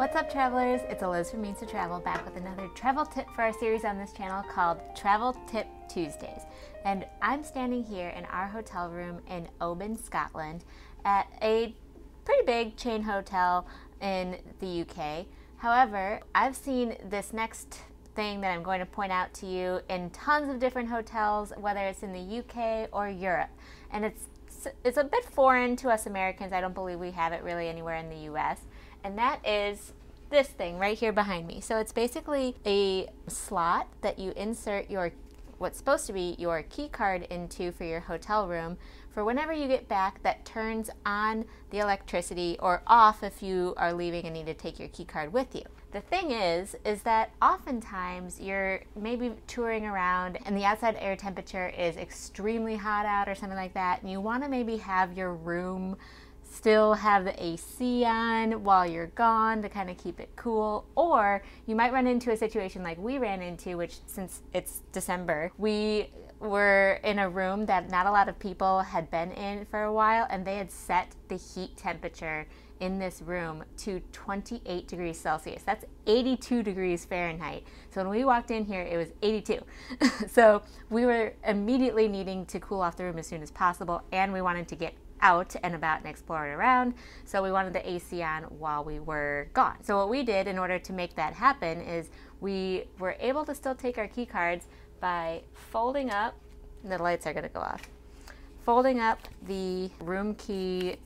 What's up, travelers? It's Eliz from Means to Travel back with another travel tip for our series on this channel called Travel Tip Tuesdays. And I'm standing here in our hotel room in Oban, Scotland at a pretty big chain hotel in the UK. However, I've seen this next thing that I'm going to point out to you in tons of different hotels, whether it's in the UK or Europe. And it's it's a bit foreign to us Americans. I don't believe we have it really anywhere in the US and that is this thing right here behind me. So it's basically a slot that you insert your what's supposed to be your key card into for your hotel room for whenever you get back that turns on the electricity or off if you are leaving and need to take your key card with you. The thing is is that oftentimes you're maybe touring around and the outside air temperature is extremely hot out or something like that and you want to maybe have your room still have the AC on while you're gone to kind of keep it cool. Or you might run into a situation like we ran into, which since it's December, we were in a room that not a lot of people had been in for a while, and they had set the heat temperature in this room to 28 degrees Celsius. That's 82 degrees Fahrenheit. So when we walked in here, it was 82. so we were immediately needing to cool off the room as soon as possible, and we wanted to get out and about and exploring around. So we wanted the AC on while we were gone. So what we did in order to make that happen is we were able to still take our key cards by folding up, the lights are gonna go off, folding up the room key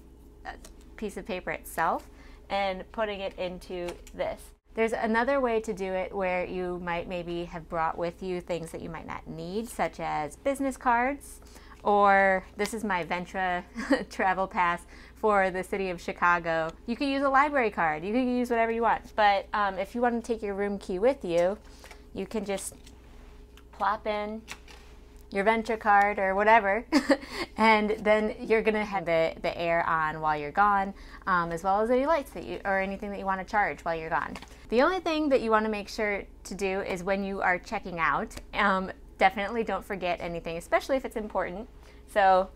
uh, piece of paper itself and putting it into this. There's another way to do it where you might maybe have brought with you things that you might not need, such as business cards or this is my Ventra travel pass for the city of Chicago. You can use a library card. You can use whatever you want. But um, if you want to take your room key with you, you can just plop in your Ventra card or whatever, and then you're gonna have the, the air on while you're gone, um, as well as any lights that you or anything that you want to charge while you're gone. The only thing that you want to make sure to do is when you are checking out. Um, definitely don't forget anything, especially if it's important. So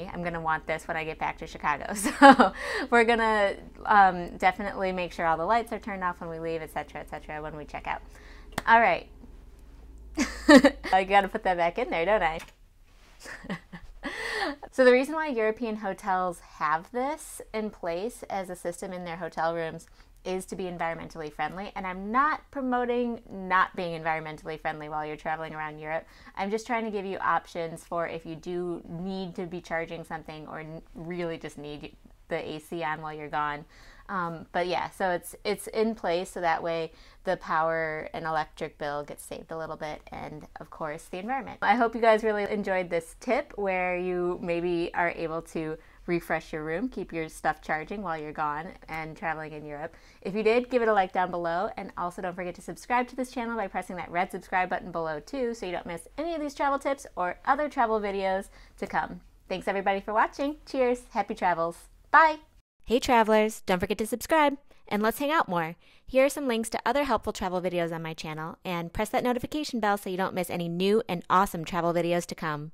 I'm gonna want this when I get back to Chicago. So we're gonna um, definitely make sure all the lights are turned off when we leave, etc., etc., when we check out. All right. I gotta put that back in there, don't I? so the reason why European hotels have this in place as a system in their hotel rooms is to be environmentally friendly. And I'm not promoting not being environmentally friendly while you're traveling around Europe. I'm just trying to give you options for if you do need to be charging something or really just need the AC on while you're gone. Um, but yeah, so it's it's in place so that way the power and electric bill gets saved a little bit, and of course the environment. I hope you guys really enjoyed this tip where you maybe are able to refresh your room, keep your stuff charging while you're gone and traveling in Europe. If you did, give it a like down below. And also don't forget to subscribe to this channel by pressing that red subscribe button below too so you don't miss any of these travel tips or other travel videos to come. Thanks everybody for watching. Cheers. Happy travels. Bye. Hey travelers, don't forget to subscribe and let's hang out more. Here are some links to other helpful travel videos on my channel and press that notification bell so you don't miss any new and awesome travel videos to come.